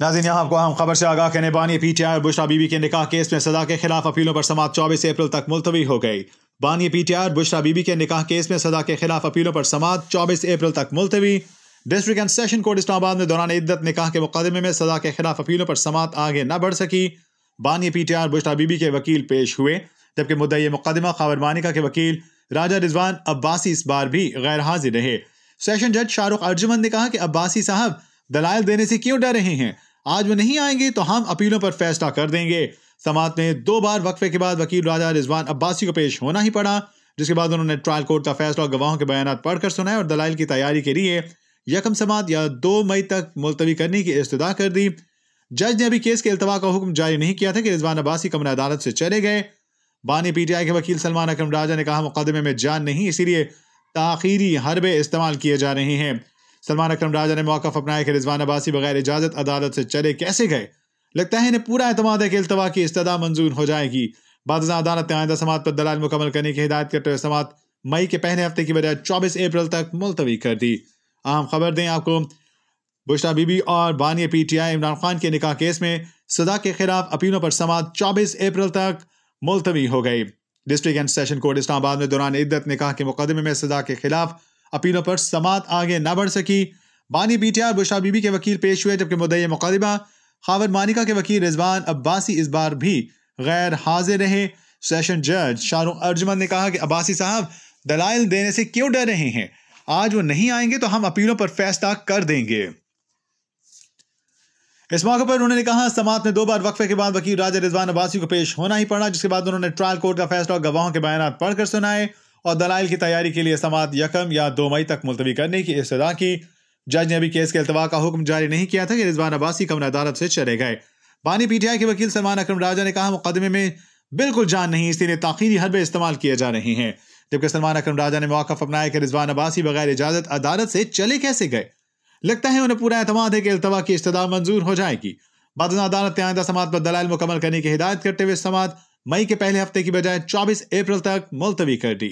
नाजिन यहाँ आपको अहम खबर से आगाह करने बानी पीटीआई और बुशरा बीबी के निकाह केस में सजा के खिलाफ अपीलों पर समाप्त चौबीस अप्रैल तक मुलतवी हो गई बानी पीटीआई और बुशरा बीबी के निकाह केस में सजा के खिलाफ अपीलों पर समाप्त चौबीस अप्रैल तक मुलतवी district and session court Islamabad में दौरान इद्दत निकाह के मुकदमे में सजा के खिलाफ अपीलों पर समाप्त आगे न बढ़ सकी बानी पीटीआई और बुशरा बीबी के वकील पेश हुए जबकि ये मुकदमा खबर मानिका के वकील राजा रिजवान अब्बासी इस बार भी गैर हाजिर रहे सेशन जज शाहरुख अर्जुमन ने कहा कि अब्बासी साहब दलाल देने से क्यों डर रहे हैं आज वो नहीं आएंगे तो हम अपीलों पर फैसला कर देंगे समात में दो बार वक्फे के बाद वकील राजा रिजवान अब्बासी को पेश होना ही पड़ा जिसके बाद उन्होंने ट्रायल कोर्ट का फैसला और गवाहों के बयान पढ़कर सुनाए और दलाइल की तैयारी के लिए यकम समात या दो मई तक मुलतवी करने की इस्तः कर दी जज ने अभी केस के अल्तवा का हुक्म जारी नहीं किया था कि रिजवान अब्बासी कमरा अदालत से चले गए बानी पीटीआई के वकील सलमान अकरम राजा ने कहा मुकदमे में जान नहीं इसीलिए ताखीरी हरबे इस्तेमाल किए जा रहे हैं सलमान अक्रम राजा ने मौका अपनाया कि रिजवान अब्बासी बगैर इजाजत अदालत से चले कैसे गए लगता है इन्हें पूरा अहतमाद है कि अल्तवा की इस्तः मंजूर हो जाएगी बाद अदालत ने आयदा समात पर दलाल मुकमल करने की हिदायत करते हुए समात मई के पहले हफ्ते की बजाय चौबीस अप्रैल तक मुलतवी कर दी अहम खबर दें आपको बुशरा बीबी और बानिया P T I Imran Khan के निकाह केस में सदा के खिलाफ अपीलों पर समात चौबीस अप्रैल तक मुलतवी हो गई district and session court Islamabad में दौरान इद्दत निकाह के मुकदमे में सदा के खिलाफ अपीलों पर समात आगे न बढ़ सकी बानी पीटिया और बुशा बीबी के वकील पेश हुए जबकि मुदय मुकदमा खावर मानिका के वकील रिजवान अब्बासी इस बार भी गैर हाजिर रहे सेशन जज शाहरुख अर्जमन ने कहा कि अब्बासी साहब दलाइल देने से क्यों डर रहे हैं आज वो नहीं आएंगे तो हम अपीलों पर फैसला कर देंगे इस मौके पर उन्होंने कहा समात में दो बार वक्फे के बाद वकील राजा रिजवान अब्बासी को पेश होना ही पड़ा जिसके बाद उन्होंने ट्रायल कोर्ट का फैसला और गवाहों के बयान पढ़कर सुनाए और दलाइल की तैयारी के लिए समात यकम या दो मई तक मुलतवी करने की इस्तः की जज ने अभी केस के अल्तवा का हुक्म जारी नहीं किया था कि रिजवान अब्बासी कमर अदालत से चले गए बानी पीटीआई के वकील सलमान अक्रम राजा ने कहा मुकदमे में बिल्कुल जान नहीं इसीलिए ताखीरी हरबे इस्तेमाल किए जा रहे हैं जबकि सलमान अक्रम राजा ने मौकफ अपनाया कि रिजवान अब्बासी बगैर इजाजत अदालत से चले कैसे गए लगता है उन्हें पूरा अहतमाद है कि अल्तवा की इस्तः मंजूर हो जाएगी बाद अदालत ने आयदा समात पर दलाल मुकम्मल करने की हिदायत करते हुए समात मई के पहले हफ्ते की बजाय 24 अप्रैल तक मुलतवी कर दी